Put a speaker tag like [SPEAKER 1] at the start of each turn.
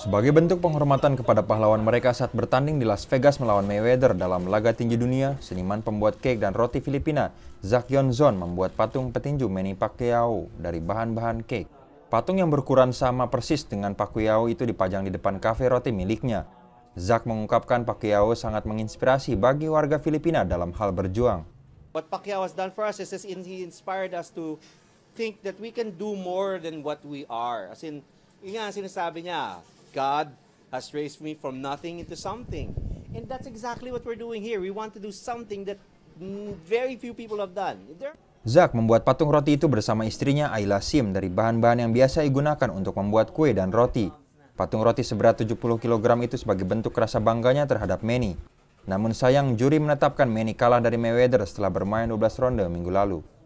[SPEAKER 1] Sebagai bentuk penghormatan kepada pahlawan mereka saat bertanding di Las Vegas melawan Mayweather dalam laga tinju dunia, seniman pembuat cake dan roti Filipina, Zac Yonzon membuat patung petinju Manny Pacquiao dari bahan-bahan cake. Patung yang berukuran sama persis dengan Pacquiao itu dipajang di depan kafe roti miliknya. Zac mengungkapkan Pacquiao sangat menginspirasi bagi warga Filipina dalam hal berjuang.
[SPEAKER 2] What Pacquiao has done for us is, is he inspired us to think that we can do more than what we are. As in, ini yang sinasabi niya, God has raised me from nothing into something. And that's exactly what we're doing here. We want to do something that very few people have done. There
[SPEAKER 1] Zak membuat patung roti itu bersama istrinya Ayla Sim dari bahan-bahan yang biasa digunakan untuk membuat kue dan roti. Patung roti seberat 70 kg itu sebagai bentuk rasa bangganya terhadap Manny. Namun sayang, juri menetapkan Manny kalah dari Mayweather setelah bermain 12 ronde minggu lalu.